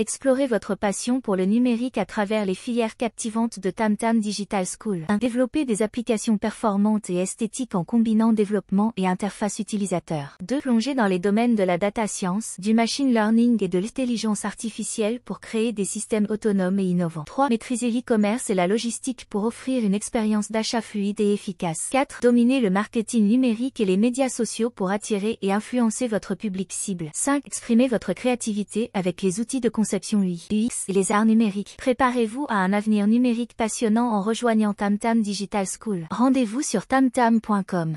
Explorez votre passion pour le numérique à travers les filières captivantes de TamTam Digital School. 1. Développer des applications performantes et esthétiques en combinant développement et interface utilisateur. 2. Plonger dans les domaines de la data science, du machine learning et de l'intelligence artificielle pour créer des systèmes autonomes et innovants. 3. Maîtriser l'e-commerce et la logistique pour offrir une expérience d'achat fluide et efficace. 4. Dominer le marketing numérique et les médias sociaux pour attirer et influencer votre public cible. 5. Exprimer votre créativité avec les outils de conception UX et les arts numériques. Préparez-vous à un avenir numérique passionnant en rejoignant Tam Tam Digital School. Rendez-vous sur tamtam.com.